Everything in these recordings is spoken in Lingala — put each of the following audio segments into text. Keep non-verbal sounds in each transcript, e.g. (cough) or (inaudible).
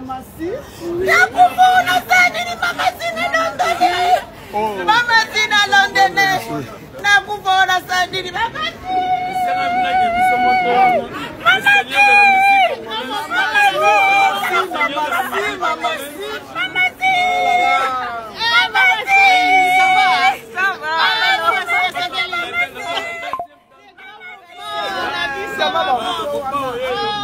nakufuna sanini mamasina londoni mamasina londone oh. oh, oh, nakufuna sanini Sama baba.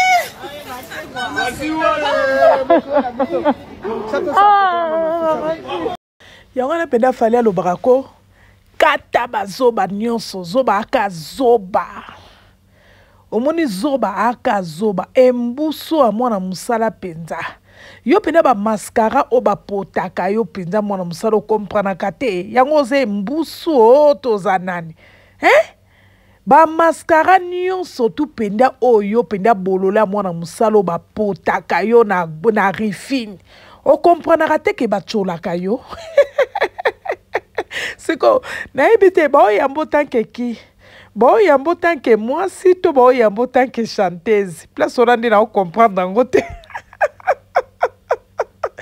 yango wana peda fali alobaka ko kata bazoba nyonso zoba aka zoba omoni zoba aka zoba embusu ya mwana mosala mpenza yo mpenza bamaskara oyo bapotaka yo mpenza mwana mosala okompranaka te yango oza embusu o oh, toza nani hein eh? bamaskara nyonso tu mpenza oyo mpenza bolola mwana mosala bapotaka yo na, na rifine okomprenaka te ke batsolaka yo (laughs) sikoyo nayebi te baoyambo tankeki baoyambo tanke mwasi to baoyambo tanke chanteuse place wana nde naokomprendre yango te (laughs)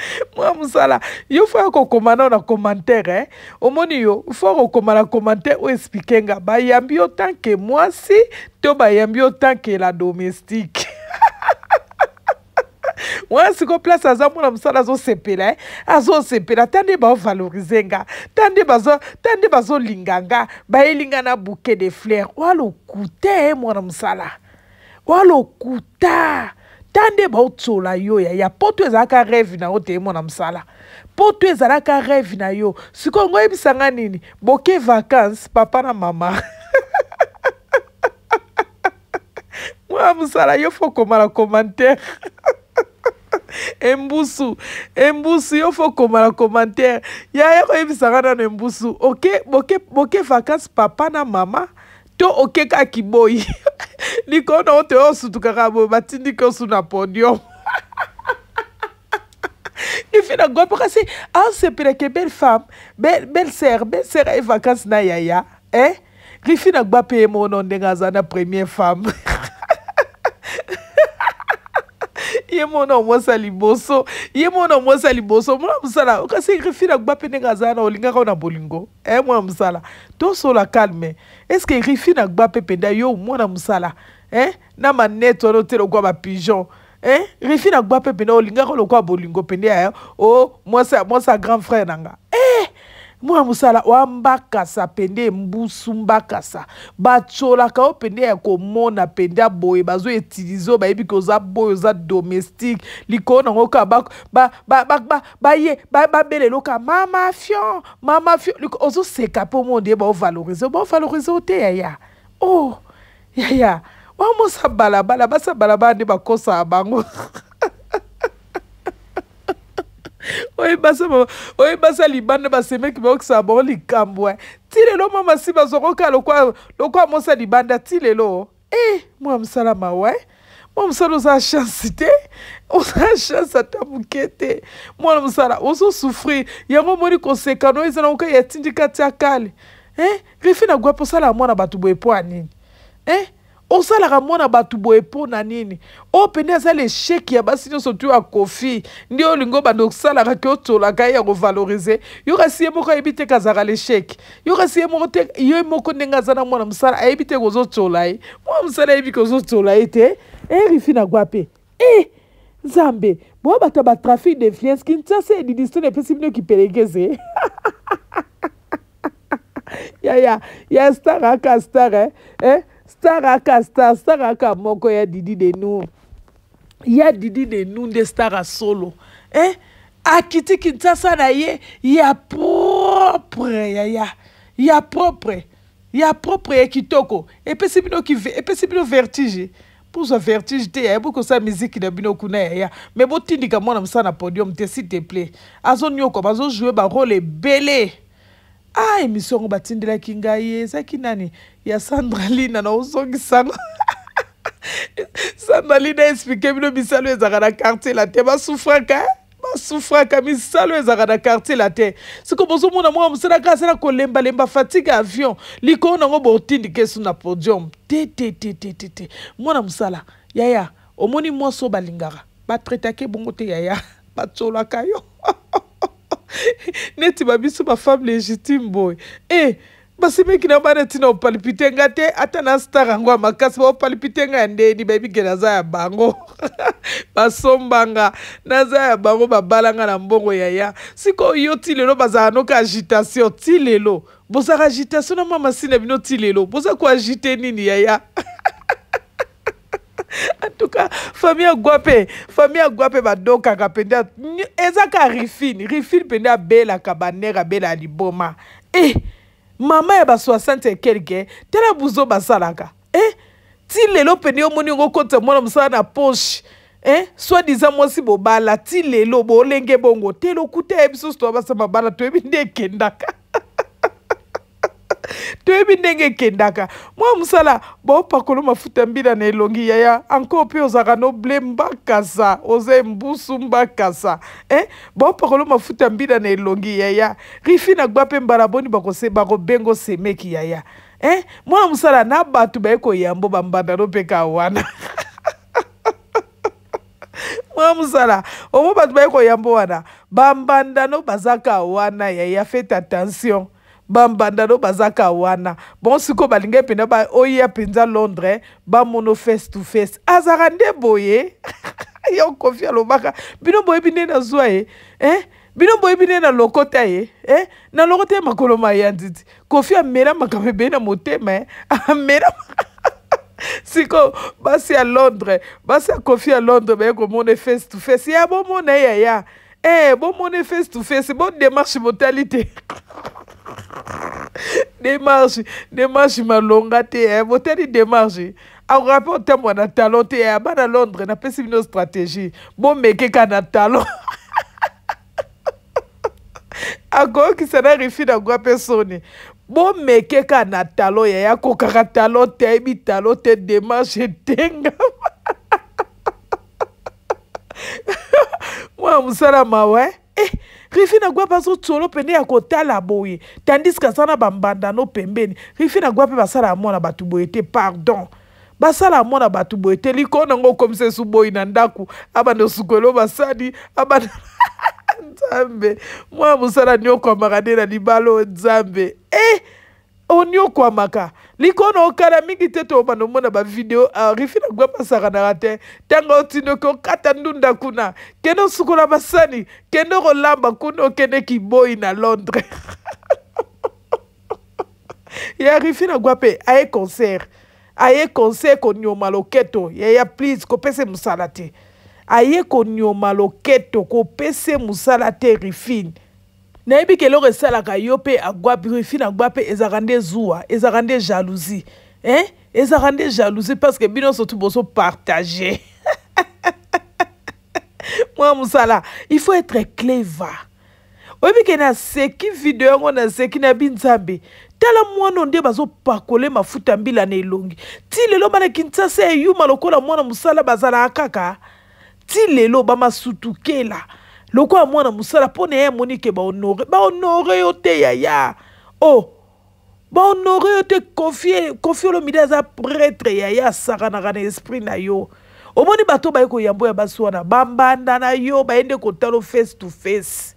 (laughs) mwa mosala yo fo ya kokomana na commentaire eh? omoni yo fo kokoma na commentaire oexplike nga bayambi yo tanke mwasi to bayambi yo tanke la domestique (laughs) wana sikoyo place aza mwana mosala azosepela e azosepela ta nde baovalorize nga ta nde ta nde bazolinga nga bayelinga na bouquet de flaire walokuta e mwana mosala walokuta ta nde baotsola yo ya ya poto ezalaka rêve na yo toyemona mosala poto ezalaka rêve na yo sikoyo ngo oyebisanga nini boke vacance papa na mama (laughs) mwana mosala yo fo komala commentaire (laughs) embusu embusu yo fo komala commentaire yaya koyebisanga nano embusu oke boke, boke vacance papa na mama to okeka kiboyi (laughs) nikaona wote du sutukakabo matindike osu na podium ife na ngombe kasi que belle femme belle, sœur, sere belle sere aye vacance na yaya e eh? rifi na gba paye ye mono ndenge aza na première femme (laughs) ye mona omwasa liboso ye mona omwasa liboso mwana mosala okasi na pene nga azala na olingaka na bolingo e mwana mosala tosola calme estce erifi na gba mpe mpenda yo mwana mosala e na manete wana otela okwa bapigeon e eh, rifi na gba mpe mpenda olingaka lokwa bolingo mpende ya o oh, mwasa ya grand frère na nga mwana mosala wambakasa pende embusu mbakasa batsolaka oyo pende ya komona pende ya boye bazo etilize oyo bayebi ke oza boye oza domestique likolo nango kaka baye babela eloka mama fion mama fion ozoseka mpo monde ye baovalorize baovalorize o te yaya o oh, yaya wamosa balabala basa balabala nde bakosaka bango (laughs) oyebasa libanda basemeki baokisa bango likambo eh. ti lelo mwa masi bazokoka lokwa mosa libanda ti lelo e mwa mosala mawa eh. mwa mosala oza chance te oza chance ata moke te mwana mosala ozosouffrir yango omoni konsekano eza na koka ya tindika ti akale e refi na gwa mposala ya mwana bato boye mpo ya nini e eh? osalaka mwana bato boye mpo na nini oyo pene aza lesheki ya basi nyonso to ya kofi nde oyo olingi obanda osalaka ke otolaka ye ya kovalorize yo kasi ye moko ayebi te kazalaka lesheki yo kasi ye moko te ye moko ndenge aza na mwana mosala ayebi te kozotola ye mwana mosala ayebi kozotola ye te erifi eh, na gwa mpe e nzambe boya bato ya batrafic d'influence kinshasa edidistone epesi bino kipelekeze (laughs) yaya ya star aka star eh, eh? star aka star star aka moko ya didi denu ya didi denu nde star asolo eh? akiti kinshasa na ye ya propre yaya ya propre ya propre ya kitoko epesi bino epesi bino vertige bozwa vertige te yaya bokosala miziki na bino kuna yaya me botindika mwana mosala na podium te s'il te plaît azoniokoba azojoue barole ebele ah émission yango batindelaki ngai ezalaki nani ya sandralina naozongisanga (laughs) sandralina explike bino misalo ezalaka na quartier la te basufraka eh? basufraka misalo ezalaka na quartier la te siko bozomona mwana mosala kaka asala kolembalemba fatigue avion likolo nango botindike su na podium te te te te te te mwana mosala yaya omoni mwasi oyo balingaka batretake bongo te yaya (laughs) batsolaka yo (laughs) (laughs) neti babiso bafemme légitime boye e eh, basemeki na bana ntina opalpite nga te ata na star yango ya makasi baopalpite nga ya ndeni bayebike naza ya bango (laughs) basombanga naza ya bango babalanga na mbongo yaya sikoyo yo ti lelo bazalaka noka agitation ti lelo bozalaka agitation na mwa masini ya bino ti lelo boza koagite nini yaya (laughs) (laughs) en tout cas famille agwa mpe famille agwa mpe badokaka mpenza eza ka rifine rifine mpenza abelaka banere abela ya liboma e mama ya ba 60 ekelke tala buzo basalaka e ti lelo mpenza omoni yango kota mwana mosala na poshe Eh? soit disant mwasi bobala ti lelo bolenge bongo te lokuta ya biso so toyebasa mabala toyebi nde ekendaka toyebi ndenge ekendaka mwa mosala bopakola mafuta mbila na elongi yaya encore mpe ozalaka noble mbakasa oza mbusu mbakasa eh? bopakola mafuta mbila na elongi yaya rifi na gba mpe mbala boni bakobenga osemeki yaya eh? mwana mosala na bato baye koyambo bambanda nopeka wana (laughs) mwana mosala omo bato baye koyambo wana bambandano bazaka wana yaya fete attention bambanda no bazaka wana bon sikoyo balingi mpenza baoya mpenza londres bamono face to face azaka nde boye (laughs) yo kofi alobaka bino boyebi nde nazwa ye eh? bino boyebi nde na lokota ye eh? na lokota ye makolo maya nditi kofi amela makambo ebele na motema ye eh? (laughs) amela ah, (laughs) sikoyo basi ya londres basi ya kofi ya londres baye komona face to face ya bomona ye yaya Eh, bon, mon effet, face to face, c'est bonne démarche mortalité. (laughs) démarche, démarche ma te, eh, mortalité démarche. En rapport au mon on a talent, te, eh, à Londres, n'a a pas une stratégie. Bon, mais quelqu'un a talent. que ça na ngwa mpe soni bomeke kaka na talo eh, yaya kokaka talo te talon talo démarche demarche etengama (laughs) mwana mosala mawa eh, rifi na gwa mpe azotsolo pene ya kotala boye tandiske aza na bambandano pembeni rifi na gwa mpe basalaka mwana bato boye te pardon basalaka mwana bato boye te likolo nango okomisa esu boyi na ndako abanda osukolo basali abanda (laughs) nzambe mwana mosala niokwamaka nde na libala eh, o nzambe e eh, oniokwamaka likono okala mingi te tobanda omona bavideo arifi ah, na gwe basakanaka te ntango otindaki okata ndunda kuna kende osukola basani kende kolamba kuna okende kiboyi na londres (laughs) ye arifi na gwa mpe aye concert aye concert konioma loketo yeya please kopesa mosala te aye konioma loketo kopesa mosala te rifine nayebi ke eloko esalaka yo mpe agwa rufine agwa mpe ezalaka nde zuwa ezalaka nde jalousie hein ezalaka nde jalousie parce que bino nyonso tu bozopartage (laughs) mwa mosala il faut être clever oyebi ke naseki video yango naseki nayebi nzambe tala mwana nde bazopakole mafuta mbila na elongi ti lelo bana kinshasa eyuma lokola mwana mosala bazalaka kaka ti lelo bamasutukela lokola mwana mosala mpo na ye amoni ke bahonore bahonore yo te yaya o oh, bahonore yo te kofi olomide aza pretre yaya asakanaka na esprit na yo omoni bato baye koyambo ya basi wana bambanda na yo bayende kotala o face to face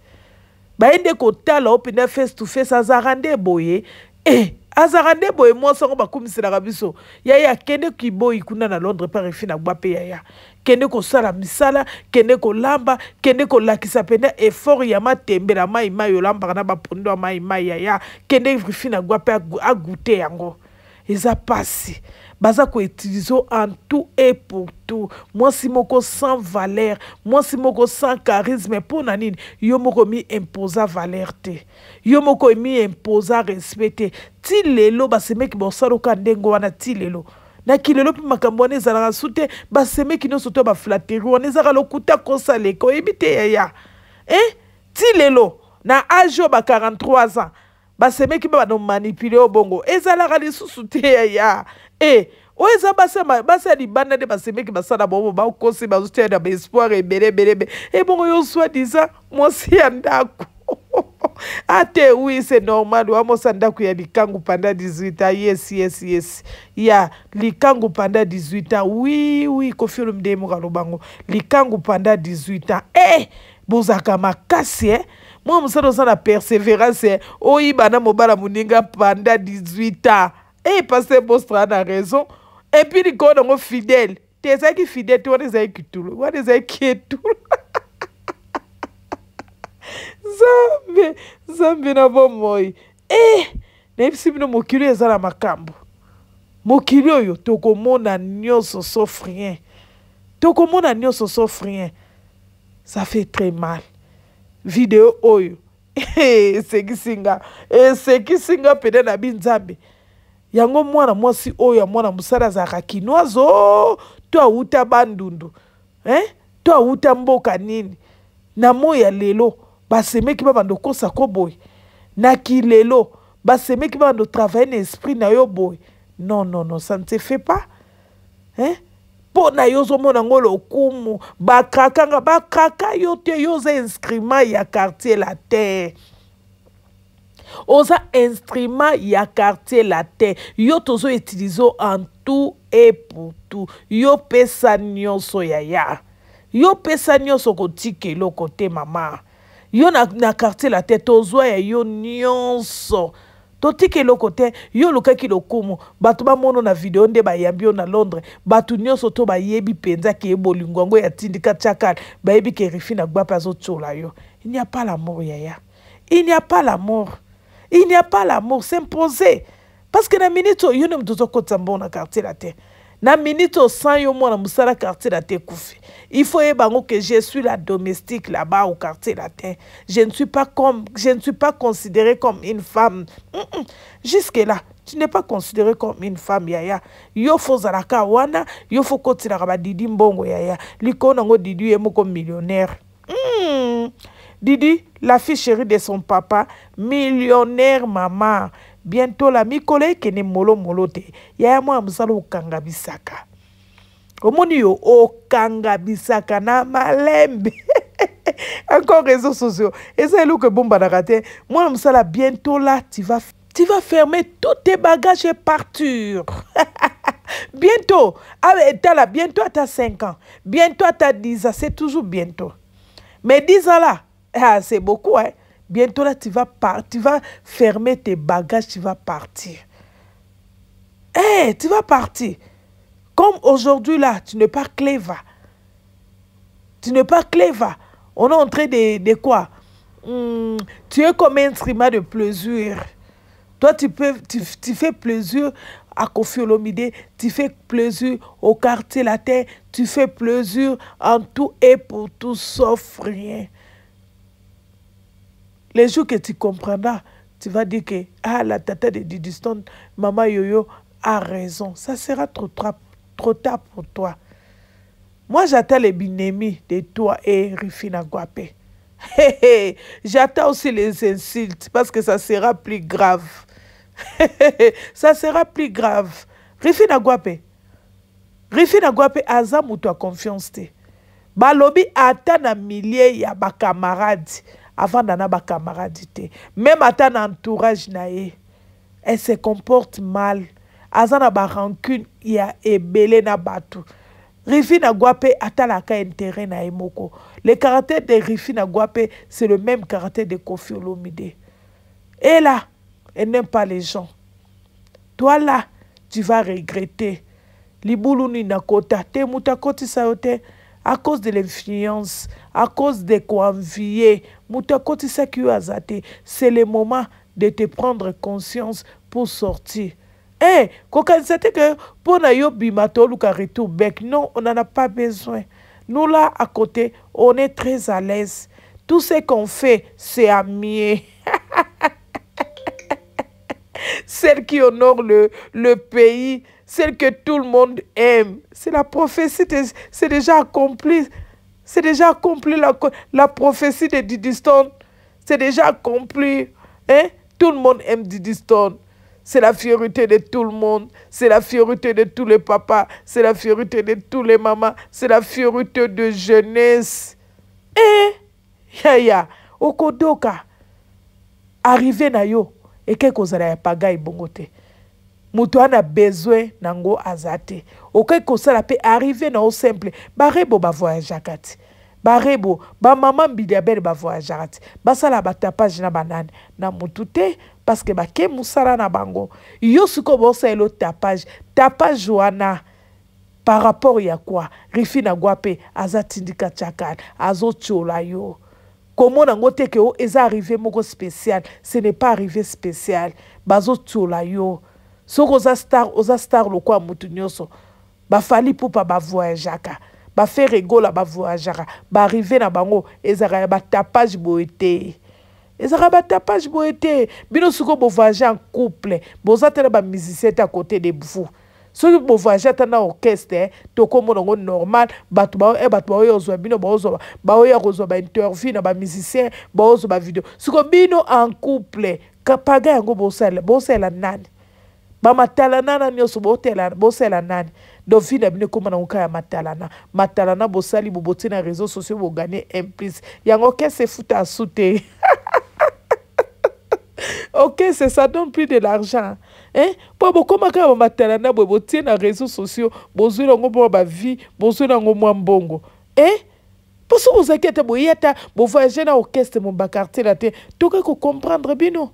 bayende kotala o mpenza face to face azaka nde boye e eh, azaka nde boye mwasi yango bakumiselaka biso yaya akende kiboyi kuna na londres mpe refi na gwa mpe yaya kende kosala misala kende kolamba kende kolakisa mpenza effort ya matembela mai mai olambaka na bapondo ya mai mai yaya kende rifine agwa mpe agute yango eza mpasi baza koutilize en tout et pour tout mwasi moko sans valeur mwasi moko sans charisme mpo na nini yo moko emi imposa valeur te yo moko emi imposa respect te ti lelo basemeki bosala oka ndenge wana ti lelo na kilelo mpe makambo wana ezalaka su te basemeki nyonso to ya baflateri wana ezaka lokuta kosaleka oyebi te yaya e eh? ti lelo na age oyo ba 43 ans basemeki mpe banomanipule oyo bongo ezalaka lisusu te yaya e eh? oyo eza basi ya libanda nde basemeki basala bomo bakosi bazotia na baespoir ebele ebele ebele ebongo eh, yo swa diza mwasi ya ndako ate oui c'est normal oamosa ndako ya likangu panda 18 ans yes yes yes ya likangu panda 18 ans oui oui kofi olumide ye moko aloba ngo likangu panda 18 ans e eh, bozalaka makasi e eh? mwa mosala oza na persévérance eh? oyiba na mobala moninga panda 18 ans e eh, paster bostra na raison epui likolo nango fidèle te ezalaki fidèle te wana ezalaki kitulu wana ezalaki etulu nzambe nzambe na bomoi e eh, nayebisi bino mokili oyo eza na makambo mokili oyo tokomona nyonso sauf rien tokomona nyonso sauf rien ça fait très mal video oyo (laughs) eh, esekisi nga esekisi nga pene na binzambe yango mwana mwasi oyo ya mwana mosala azalaka kinoazo to awuta bandundu eh? to awuta mboka nini na moi ya lelo basemeki babanda okosako boye naki lelo basemeki babanda otravaille na esprit na yo boye non non non ça ne se fait pas hein? mpo na yo ozomona yango lokumu bakrakanga bakraka yo te yo oza instrument ya quartier la terre oza instrument ya quartier la terre yo tozoutilize en tout e pour tout yo pesa nyonso ya ya yo pesa nyonso kotika eloko te mama yo na, na quartier la te tozwa ya yo nyonso totika eloko te yo olukaki lokumu bato bamona na video nde bayambi yo na londres bato nyonso to bayebi mpenza ke ye bolingo yango ya tindika tiakale bayebi ke rifi na gbapa azotyola yo il n'y a pas l'amour yaya il n'y a pas l'amour il n'y a pas l'amour s'imposer parce que na minute oyo yo nde moto ozokotisa mbongo na quartier la te na minute osan yo mwana musara quartier la te il ifo oyeba yango que je suis la domestique là-bas au quartier latin je ne suis pas comme je ne suis pas considérée comme une femme mm jusque là tu n'es pas considéré comme une femme yaya yo fozalaka wana yo fokotilaka didi mbongo yaya likolo nango didi ye comme millionnaire mm. didi la fille chérie de son papa millionnaire maman bientôt la mikolo ekende molo te yaya moi, mosala kangabisaka. bisaka omoni yo okanga bisaka na malembe (laughs) encore réseaux sociaux eza que ebombanaka n'a raté. mosala bientôt la tu vas, tu vas fermer tous tes bagages et partir. (laughs) bientôt etala ah, bientôt t'as 5 ans bientôt as 10 ans c'est toujours bientôt mais 10 ans là ah, c'est beaucoup hein? Bientôt là, tu vas, partir, tu vas fermer tes bagages, tu vas partir. Hé, eh, tu vas partir. Comme aujourd'hui là, tu n'es pas cléva. Tu n'es pas cléva. On est en train de, de quoi hmm, Tu es comme un instrument de plaisir. Toi, tu, peux, tu, fais plaisir à Kofi tu fais plaisir au quartier latin, tu fais plaisir en tout et pour tout sauf rien. Les jours que tu comprendras, tu vas dire que ah, la tata de Didiston, maman Yoyo a raison. Ça sera trop, trop, trop tard pour toi. Moi, j'attends les binémis de toi et Rufina Guapé. j'attends aussi les insultes parce que ça sera plus grave. ça sera plus grave. Rufina Guapé. Rufina Guapé, aza toi confiance Balobi ata na milliers ya camarades. avanda na bakamaradi te meme ata na entourage na ye elle se comporte mal aza na barancune ya ebele na bato rifine agua mpe atalaka intérêt na ye moko le caractère de rifine agua mpe c'est le même caractère de kofi olomide e là elle n'aime pas les gens toi là tu vas regretter libulu nini nakota te moto akotisa yo te à cause de l'influence, à cause de conviés, c'est le moment de te prendre conscience pour sortir. Eh, que pour nayo bimato retour bec, non, on n'en a pas besoin. Nous là à côté, on est très à l'aise. Tout ce qu'on fait, c'est à mieux. (laughs) Celle qui honore le, le pays, celle que tout le monde aime. C'est la prophétie, c'est déjà accompli. C'est déjà accompli la, prophétie de Didiston. C'est déjà accompli. Hein? Tout le monde aime Didiston. C'est la fierté de tout le monde. C'est la fierté de tous les papas. C'est la fierté de tous les mamans. C'est la fierté de jeunesse. Eh, ya ya, okodoka. Arrivé na yo. ekekozala ya pagai bon côté moto wana besoin nango aza te okoki kosala mpe arrive na yo simple barebo bavoyageaka te barebo bamama miliabele bavoyageaka te basala batapage na banani na motu te parceke bake mosala na bango yo sikoyo bosalela tapage tapage wana par rapport ya kwa rifi na ngwa mpe aza tindika tiakala azotiola yo komona yango te ke o eza arrive moko spéciale ce n'est pas arrive spéciale bazotiola yo soki oza star oza star lokwa motu nyonso bafali mpupa bavoyageaka bafaire egola bavoyageaka baarrive na bango ezalaka ya batapage boye te ezalaka batapage boye te bino soki bovoyage en couple boza tala bamusicien te a côté de vous soki bovoyage ata na orchestre eh, tokomona yango normal bato eh, bato baoyo ozwa bino baozwa baoya kozwa bainterview na bamusicien baozwa bavideo siko bino en couple paga yango bosalela nani bamatalana na nyonso bosala nani donc vi na bino ya matalana matalana bosali bobotie na réseau sociaux bogane implice yango kese se asu te ok c'est ça donne plus de l'argent hein po bokóma matalana bamatalana boye botie na réseau sociaux bozweli yango mwa bavie bozweli yango mwa mbongo hein mpo soki ozalaki ata boye ata bovoyage na orchestre mo na te kocomprendre bino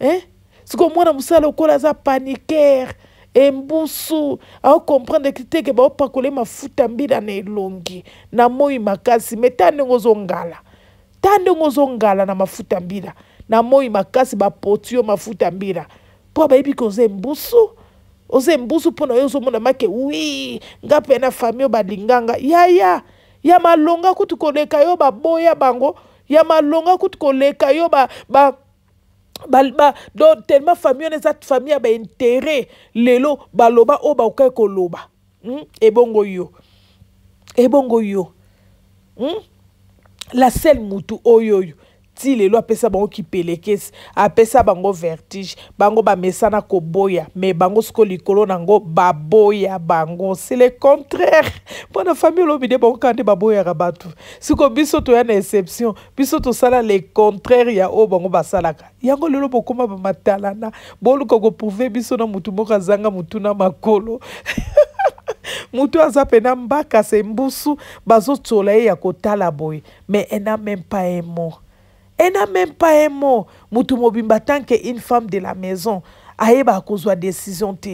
hein sikoyo mwana mosala lokola aza panikere embusu aokomprendre te ke baopakola ye mafuta mbila na elongi na moi makasi me ta ndenge ozongala ta ndenge ozongala na mafuta mbila na moi makasi bapoti yo mafuta mbila mpo bayebi ke oza embusu oza embusu mpona yo ozomona make wi nga mpe na fami oyo balinganga yaya ya malonga kutu koleka yo baboya bango ya malonga kutu koleka yo ba, ba donc tellement famille on est famille a bah, intérêt lelo baloba o ba okai koloba oh, bah, hmm? et bongo yo et bongo yo hmm? la seule mutu oyoyo oh, ti lelo apesa bango kipelekesi apesa bango vertige bango bamesana koboya me bango sikoyo likolo na yango baboya bango c'est le contraire mpona famille olobi nde bango kaka nde baboyaka bato sikoyo biso toya na exception biso tosala le contraire ya oyo bango basalaka yango lelo bokóma bamatalana boluka koprouve biso na motu moko azanga motu na makolo (laughs) moto aza pena mbaka se mbusu bazotsola ye ya kotala boye mais ena même pas un mot Elle n'a même pas un mot. Moutou Mobimba, tant une femme de la maison, ayeba akozwa décision te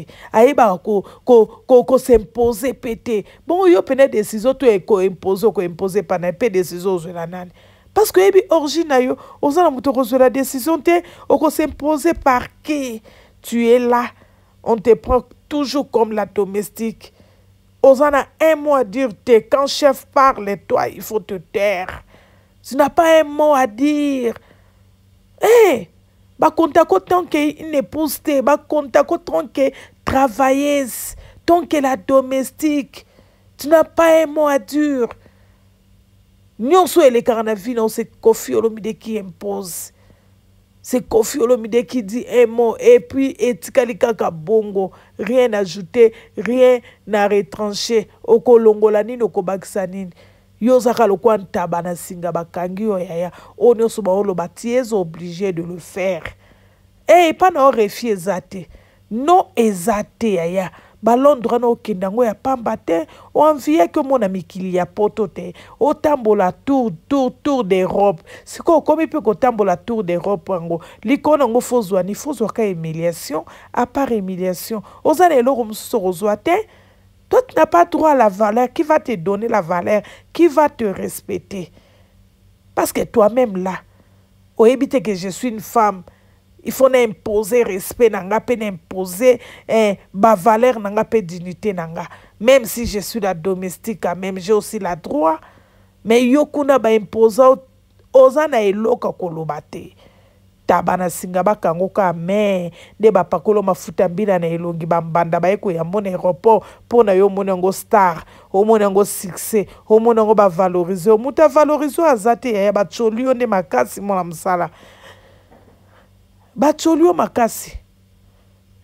ko ko s'imposer pété bon yo mpene décision elle ekoimpose okoimpose mpa na ye mpe décision la nani parce que oyebi origine na yo oza na moto la décision te par qui tu es là on te prend toujours comme la domestique Elle a un mot à dire quand chef parle toi il faut te taire tu n'as pas un mot à dire. Eh, hey, ko tant une épouse te, bakontako tant que travailleuse, tant la domestique. Tu n'as pas un mot à dire. Nyonso et les se c'est Kofi Olomide qui impose. C'est Kofi Olomide qui dit un mot et puis etikali kaka bongo. Rien ajouté, rien n'a retranché. Okolongolani, okobaxanine. yo ozaka lokwa ntaba na singa bakangi yo yaya oyo nyonso baoloba ti eza oblige de le faire e epa na orefi eza te no eza te yaya balondre wana okende yango ya pamba te oanvieki omona mikili ya poto te otambola tour tour tour d'europe sikoyo okomi mpe kotambola tour d'europe yango likolo na yango fozwani fozwaka humiliation apart humiliation oza na eloko mosusu okozwa te Toi, tu n'as pas droit à la valeur. Qui va te donner la valeur Qui va te respecter Parce que toi-même, là, au éviter que je suis une femme, il faut imposer respect, imposer eh, hein, ma valeur, dignité. Même si je suis la domestique, hein, même j'ai aussi la droit. Mais yokuna ba imposa ozana eloka kolobate. bataba na singa bakango ka mer nde bapakoli mafuta mbila na elongi bambanda baye koyambo na aéroport mpo na yo omoni yango star omoni yango succès omoni yango bavalorize moto avalorise oyo aza te yaya eh, batyoli yo nde makasi mona mosala batyoli yo makasi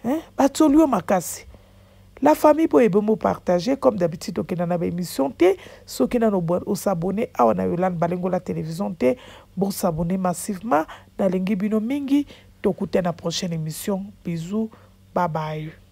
eh? batyoli yo makasi la famille peut également partager, comme d'habitude okenda qui baémission te s'abonner nano osabone awa na la télévision pour s'abonner massivement dans bino mingi na prochaine émission bye bye.